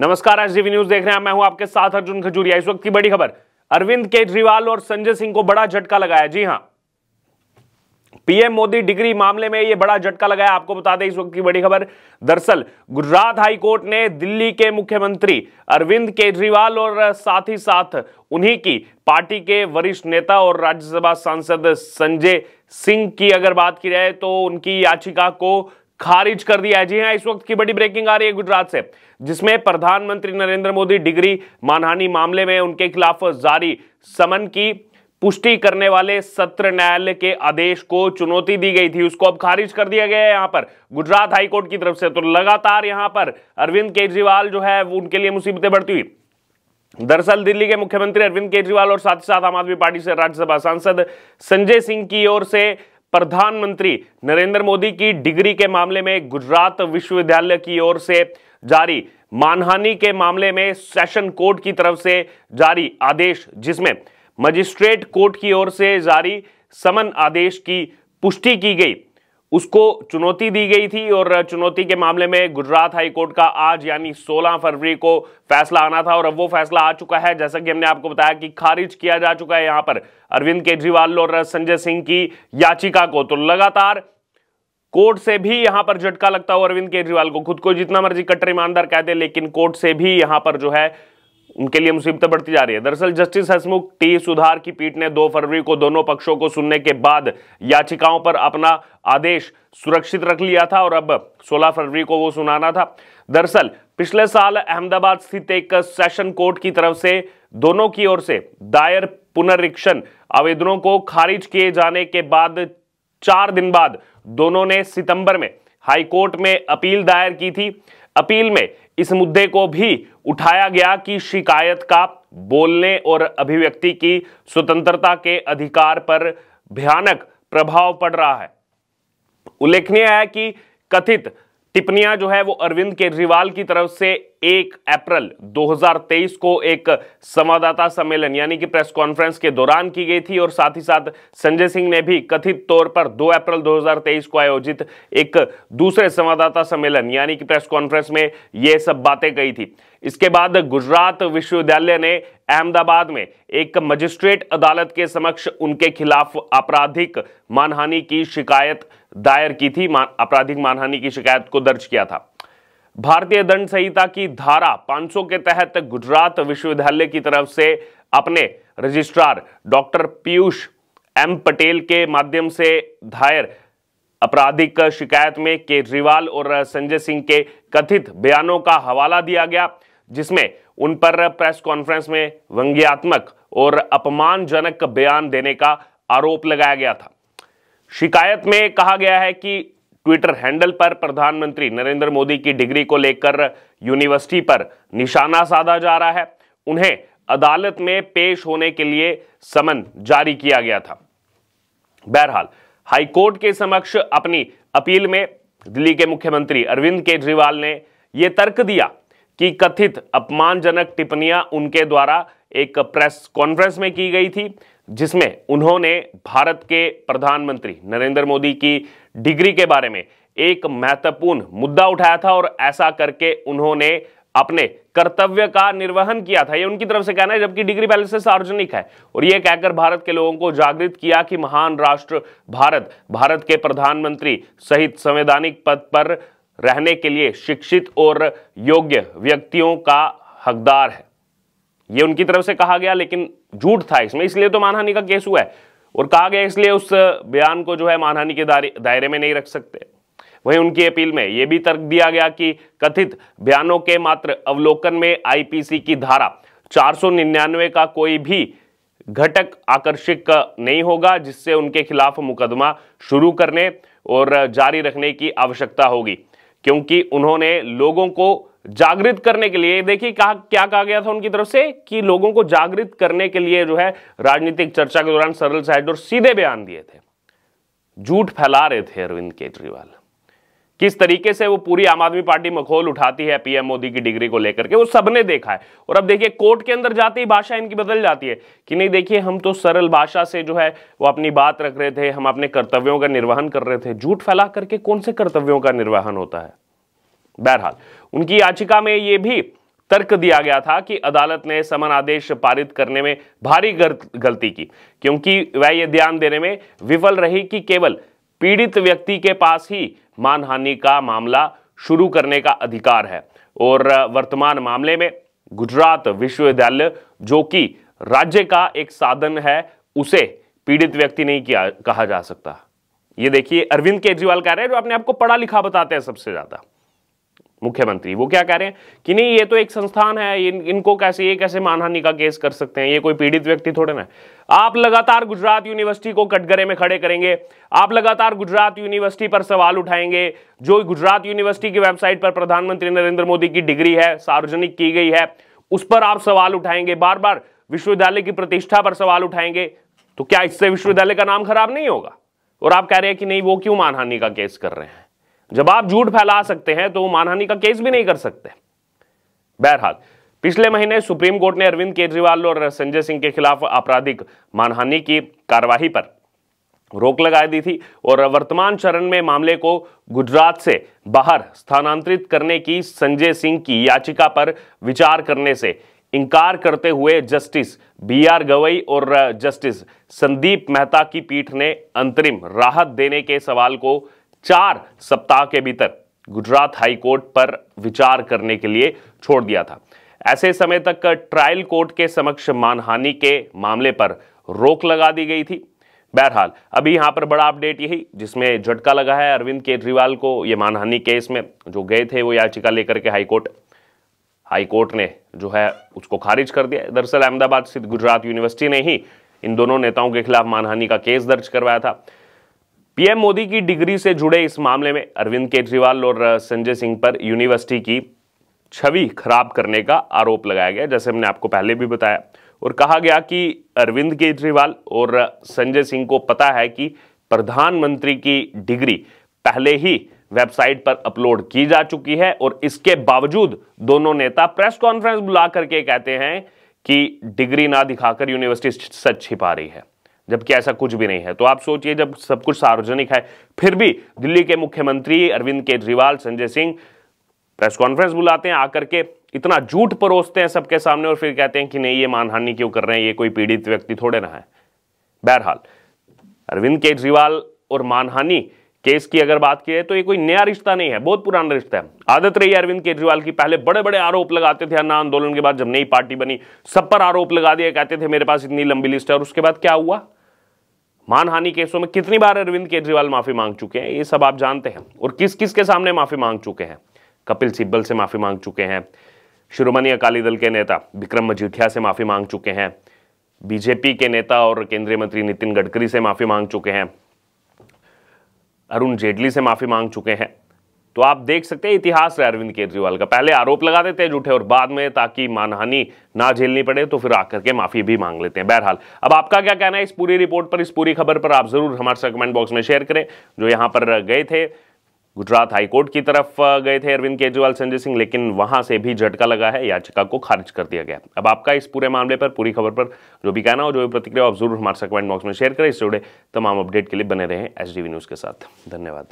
नमस्कार आज TV news देख रहे हैं मैं हूं आपके साथ अर्जुन खजूरिया इस वक्त की बड़ी खबर अरविंद केजरीवाल और संजय सिंह को बड़ा झटका लगाया जी हां पीएम मोदी डिग्री मामले में यह बड़ा झटका लगाया आपको बता दें इस वक्त की बड़ी खबर दरअसल गुजरात हाई कोर्ट ने दिल्ली के मुख्यमंत्री अरविंद केजरीवाल और साथ ही साथ उन्हीं की पार्टी के वरिष्ठ नेता और राज्यसभा सांसद संजय सिंह की अगर बात की जाए तो उनकी याचिका को खारिज कर दिया है जी हाँ इस वक्त की बड़ी ब्रेकिंग आ रही है गुजरात से जिसमें प्रधानमंत्री नरेंद्र मोदी डिग्री मानहानि मामले में उनके खिलाफ जारी समन की पुष्टि करने वाले सत्र न्यायालय के आदेश को चुनौती दी गई थी उसको अब खारिज कर दिया गया है यहां पर गुजरात हाईकोर्ट की तरफ से तो लगातार यहां पर अरविंद केजरीवाल जो है उनके लिए मुसीबतें बढ़ती हुई दरअसल दिल्ली के मुख्यमंत्री अरविंद केजरीवाल और साथ ही साथ आम आदमी पार्टी से राज्यसभा सांसद संजय सिंह की ओर से प्रधानमंत्री नरेंद्र मोदी की डिग्री के मामले में गुजरात विश्वविद्यालय की ओर से जारी मानहानि के मामले में सेशन कोर्ट की तरफ से जारी आदेश जिसमें मजिस्ट्रेट कोर्ट की ओर से जारी समन आदेश की पुष्टि की गई उसको चुनौती दी गई थी और चुनौती के मामले में गुजरात हाईकोर्ट का आज यानी 16 फरवरी को फैसला आना था और अब वो फैसला आ चुका है जैसा कि हमने आपको बताया कि खारिज किया जा चुका है यहां पर अरविंद केजरीवाल और संजय सिंह की याचिका को तो लगातार कोर्ट से भी यहां पर झटका लगता हुआ अरविंद केजरीवाल को खुद को जितना मर्जी कट्टर ईमानदार कहते लेकिन कोर्ट से भी यहां पर जो है उनके लिए मुसीबतें बढ़ती जा रही है दरअसल जस्टिस हसमुख टी सुधार की पीठ ने 2 फरवरी को दोनों पक्षों को सुनने के बाद याचिकाओं पर अपना आदेश सुरक्षित रख लिया था और अब 16 फरवरी को वो सुनाना था दरअसल पिछले साल अहमदाबाद स्थित एक सेशन कोर्ट की तरफ से दोनों की ओर से दायर पुनरीक्षण आवेदनों को खारिज किए जाने के बाद चार दिन बाद दोनों ने सितंबर में हाईकोर्ट में अपील दायर की थी अपील में इस मुद्दे को भी उठाया गया कि शिकायत का बोलने और अभिव्यक्ति की स्वतंत्रता के अधिकार पर भयानक प्रभाव पड़ रहा है उल्लेखनीय है कि कथित टिप्पणियां जो है वो अरविंद केजरीवाल की तरफ से एक अप्रैल 2023 को एक संवाददाता सम्मेलन यानी कि प्रेस कॉन्फ्रेंस के दौरान की गई थी और साथ ही साथ संजय सिंह ने भी कथित तौर पर 2 अप्रैल 2023 को आयोजित एक दूसरे संवाददाता सम्मेलन यानी कि प्रेस कॉन्फ्रेंस में ये सब बातें कही थी इसके बाद गुजरात विश्वविद्यालय ने अहमदाबाद में एक मजिस्ट्रेट अदालत के समक्ष उनके खिलाफ आपराधिक मानहानि की शिकायत दायर की थी मान, आपराधिक मानहानि की शिकायत को दर्ज किया था भारतीय दंड संहिता की धारा 500 के तहत गुजरात विश्वविद्यालय की तरफ से अपने registrar doctor Piyush M Patel के माध्यम से दायर आपराधिक शिकायत में केजरीवाल और संजय सिंह के कथित बयानों का हवाला दिया गया जिसमें उन पर प्रेस कॉन्फ्रेंस में व्यंग्यात्मक और अपमानजनक बयान देने का आरोप लगाया गया था शिकायत में कहा गया है कि ट्विटर हैंडल पर प्रधानमंत्री नरेंद्र मोदी की डिग्री को लेकर यूनिवर्सिटी पर निशाना साधा जा रहा है उन्हें अदालत में पेश होने के लिए समन जारी किया गया था बहरहाल हाईकोर्ट के समक्ष अपनी अपील में दिल्ली के मुख्यमंत्री अरविंद केजरीवाल ने यह तर्क दिया कि कथित अपमानजनक टिप्पणियां उनके द्वारा एक प्रेस कॉन्फ्रेंस में की गई थी जिसमें उन्होंने भारत के प्रधानमंत्री नरेंद्र मोदी की डिग्री के बारे में एक महत्वपूर्ण मुद्दा उठाया था और ऐसा करके उन्होंने अपने कर्तव्य का निर्वहन किया था ये उनकी तरफ से कहना है जबकि डिग्री पहले से सार्वजनिक है और यह कहकर भारत के लोगों को जागृत किया कि महान राष्ट्र भारत भारत के प्रधानमंत्री सहित संवैधानिक पद पर रहने के लिए शिक्षित और योग्य व्यक्तियों का हकदार है ये उनकी तरफ से कहा गया लेकिन झूठ था इसमें इसलिए तो मानहानि का केस हुआ है और कहा गया इसलिए उस बयान को जो है मानहानि के दायरे में नहीं रख सकते वहीं उनकी अपील में यह भी तर्क दिया गया कि कथित बयानों के मात्र अवलोकन में आईपीसी की धारा चार का कोई भी घटक आकर्षित नहीं होगा जिससे उनके खिलाफ मुकदमा शुरू करने और जारी रखने की आवश्यकता होगी क्योंकि उन्होंने लोगों को जागृत करने के लिए देखिए कहा क्या कहा गया था उनकी तरफ से कि लोगों को जागृत करने के लिए जो है राजनीतिक चर्चा के दौरान सरल साइड और सीधे बयान दिए थे झूठ फैला रहे थे अरविंद केजरीवाल किस तरीके से वो पूरी आम आदमी पार्टी मखोल उठाती है पीएम मोदी की डिग्री को लेकर के वो सबने देखा है और अब देखिए कोर्ट के अंदर जाते ही भाषा इनकी बदल जाती है कि नहीं देखिए हम तो सरल भाषा से जो है वो अपनी बात रख रहे थे हम अपने कर्तव्यों का निर्वहन कर रहे थे झूठ फैला करके कौन से कर्तव्यों का निर्वहन होता है बहरहाल उनकी याचिका में यह भी तर्क दिया गया था कि अदालत ने समन आदेश पारित करने में भारी गलती की क्योंकि वह यह ध्यान देने में विफल रही कि केवल पीड़ित व्यक्ति के पास ही मानहानि का मामला शुरू करने का अधिकार है और वर्तमान मामले में गुजरात विश्वविद्यालय जो कि राज्य का एक साधन है उसे पीड़ित व्यक्ति नहीं किया कहा जा सकता ये देखिए अरविंद केजरीवाल कह रहे हैं जो अपने आप को पढ़ा लिखा बताते हैं सबसे ज्यादा मुख्यमंत्री वो क्या कह रहे हैं कि नहीं ये तो एक संस्थान है इन, इनको कैसे ये कैसे मानहानि का केस कर सकते हैं ये कोई पीड़ित व्यक्ति थोड़े ना आप लगातार गुजरात यूनिवर्सिटी को कटघरे में खड़े करेंगे आप लगातार गुजरात यूनिवर्सिटी पर सवाल उठाएंगे जो गुजरात यूनिवर्सिटी की वेबसाइट पर प्रधानमंत्री नरेंद्र मोदी की डिग्री है सार्वजनिक की गई है उस पर आप सवाल उठाएंगे बार बार विश्वविद्यालय की प्रतिष्ठा पर सवाल उठाएंगे तो क्या इससे विश्वविद्यालय का नाम खराब नहीं होगा और आप कह रहे हैं कि नहीं वो क्यों मानहानि का केस कर रहे हैं जब आप झूठ फैला सकते हैं तो मानहानि का केस भी नहीं कर सकते बहरहाल पिछले महीने सुप्रीम कोर्ट ने अरविंद केजरीवाल और संजय सिंह के खिलाफ आपराधिक मानहानि की कार्यवाही पर रोक लगा दी थी और वर्तमान चरण में मामले को गुजरात से बाहर स्थानांतरित करने की संजय सिंह की याचिका पर विचार करने से इनकार करते हुए जस्टिस बी आर गवई और जस्टिस संदीप मेहता की पीठ ने अंतरिम राहत देने के सवाल को चार सप्ताह के भीतर गुजरात हाईकोर्ट पर विचार करने के लिए छोड़ दिया था ऐसे समय तक ट्रायल कोर्ट के समक्ष मानहानि के मामले पर रोक लगा दी गई थी बहरहाल अभी यहां पर बड़ा अपडेट यही जिसमें झटका लगा है अरविंद केजरीवाल को ये मानहानि केस में जो गए थे वो याचिका लेकर के हाईकोर्ट हाईकोर्ट ने जो है उसको खारिज कर दिया दरअसल अहमदाबाद स्थित गुजरात यूनिवर्सिटी ने ही इन दोनों नेताओं के खिलाफ मानहानि का केस दर्ज करवाया था पीएम मोदी की डिग्री से जुड़े इस मामले में अरविंद केजरीवाल और संजय सिंह पर यूनिवर्सिटी की छवि खराब करने का आरोप लगाया गया जैसे हमने आपको पहले भी बताया और कहा गया कि अरविंद केजरीवाल और संजय सिंह को पता है कि प्रधानमंत्री की डिग्री पहले ही वेबसाइट पर अपलोड की जा चुकी है और इसके बावजूद दोनों नेता प्रेस कॉन्फ्रेंस बुला करके कहते हैं कि डिग्री ना दिखाकर यूनिवर्सिटी सच छिपा रही है जबकि ऐसा कुछ भी नहीं है तो आप सोचिए जब सब कुछ सार्वजनिक है फिर भी दिल्ली के मुख्यमंत्री अरविंद केजरीवाल संजय सिंह प्रेस कॉन्फ्रेंस बुलाते हैं आकर के इतना झूठ परोसते हैं सबके सामने और फिर कहते हैं कि नहीं ये मानहानि क्यों कर रहे हैं ये कोई पीड़ित व्यक्ति थोड़े ना है बहरहाल अरविंद केजरीवाल और मानहानि केस की अगर बात की जाए तो ये कोई नया रिश्ता नहीं है बहुत पुराना रिश्ता है आदत रही है अरविंद केजरीवाल की पहले बड़े बड़े आरोप लगाते थे अन्ना आंदोलन के बाद जब नई पार्टी बनी सब पर आरोप लगा दिया कहते थे मेरे पास इतनी लंबी लिस्ट है और उसके बाद क्या हुआ मानहानि केसों में कितनी बार अरविंद केजरीवाल माफी मांग चुके हैं ये सब आप जानते हैं और किस किस के सामने माफी मांग चुके हैं कपिल सिब्बल से माफी मांग चुके हैं शिरोमणि अकाली दल के नेता विक्रम मजीठिया से माफी मांग चुके हैं बीजेपी के नेता और केंद्रीय मंत्री नितिन गडकरी से माफी मांग चुके हैं अरुण जेटली से माफी मांग चुके हैं तो आप देख सकते हैं इतिहास है अरविंद केजरीवाल का पहले आरोप लगा देते हैं झूठे और बाद में ताकि मानहानि ना झेलनी पड़े तो फिर आकर के माफी भी मांग लेते हैं बहरहाल अब आपका क्या कहना है इस पूरी रिपोर्ट पर इस पूरी खबर पर आप जरूर हमारे साथ कमेंट बॉक्स में शेयर करें जो यहाँ पर गए थे गुजरात हाईकोर्ट की तरफ गए थे अरविंद केजरीवाल संजय सिंह लेकिन वहां से भी झटका लगा है याचिका को खारिज कर दिया गया अब आपका इस पूरे मामले पर पूरी खबर पर जो भी कहना हो जो भी प्रतिक्रिया आप जरूर हमारे साथ कमेंट बॉक्स में शेयर करें इससे जुड़े तमाम अपडेट के लिए बने रहें एच न्यूज़ के साथ धन्यवाद